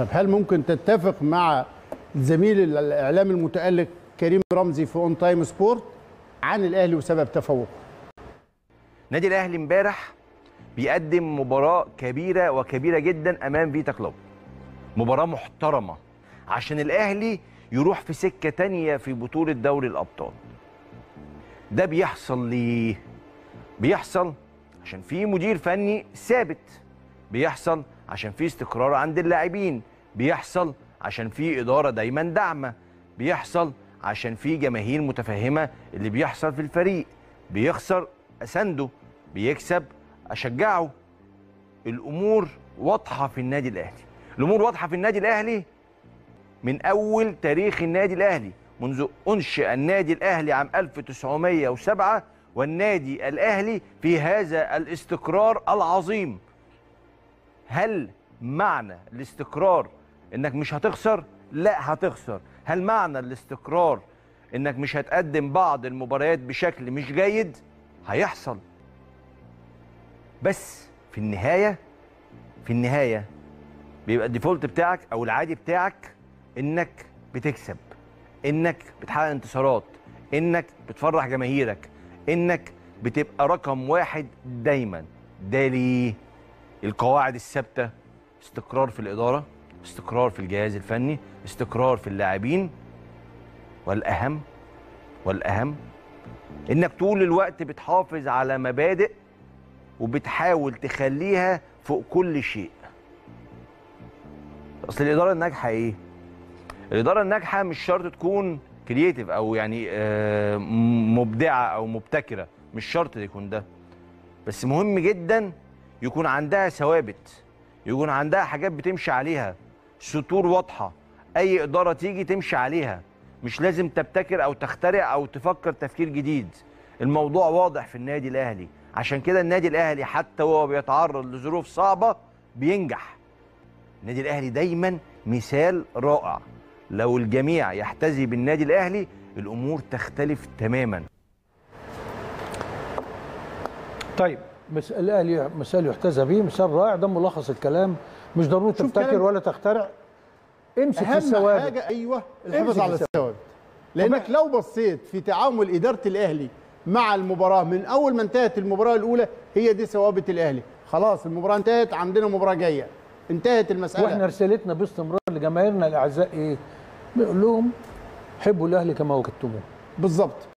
طب هل ممكن تتفق مع زميل الاعلام المتالق كريم رمزي في اون تايم سبورت عن الاهلي وسبب تفوقه نادي الاهلي امبارح بيقدم مباراه كبيره وكبيره جدا امام فيتا كلوب مباراه محترمه عشان الاهلي يروح في سكه تانية في بطوله دوري الابطال ده بيحصل ليه بيحصل عشان في مدير فني ثابت بيحصل عشان في استقرار عند اللاعبين بيحصل عشان في اداره دايما داعمه بيحصل عشان في جماهير متفهمه اللي بيحصل في الفريق بيخسر اسنده بيكسب اشجعه الامور واضحه في النادي الاهلي الامور واضحه في النادي الاهلي من اول تاريخ النادي الاهلي منذ انشئ النادي الاهلي عام 1907 والنادي الاهلي في هذا الاستقرار العظيم هل معنى الاستقرار انك مش هتخسر لا هتخسر هل معنى الاستقرار انك مش هتقدم بعض المباريات بشكل مش جيد هيحصل بس في النهايه في النهايه بيبقى الديفولت بتاعك او العادي بتاعك انك بتكسب انك بتحقق انتصارات انك بتفرح جماهيرك انك بتبقى رقم واحد دايما ده ليه القواعد الثابته استقرار في الاداره استقرار في الجهاز الفني استقرار في اللاعبين والاهم والاهم انك طول الوقت بتحافظ على مبادئ وبتحاول تخليها فوق كل شيء اصل الاداره الناجحه ايه الاداره الناجحه مش شرط تكون كرييتيف او يعني آه، مبدعه او مبتكره مش شرط يكون ده بس مهم جدا يكون عندها ثوابت يكون عندها حاجات بتمشي عليها سطور واضحه اي اداره تيجي تمشي عليها مش لازم تبتكر او تخترع او تفكر تفكير جديد الموضوع واضح في النادي الاهلي عشان كده النادي الاهلي حتى وهو بيتعرض لظروف صعبه بينجح النادي الاهلي دايما مثال رائع لو الجميع يحتذي بالنادي الاهلي الامور تختلف تماما طيب مس... الاهلي مثال يحتذى به مثال رائع ده ملخص الكلام مش ضروري تفتكر ولا تخترع امسك في الثوابت حاجه ايوه الحفاظ على الثوابت لانك لو بصيت في تعامل اداره الاهلي مع المباراه من اول ما انتهت المباراه الاولى هي دي ثوابت الاهلي خلاص المباراه انتهت عندنا مباراه جايه انتهت المساله واحنا رسالتنا باستمرار لجماهيرنا الاعزاء ايه بنقول لهم حبوا الاهلي كما وجدتموه بالظبط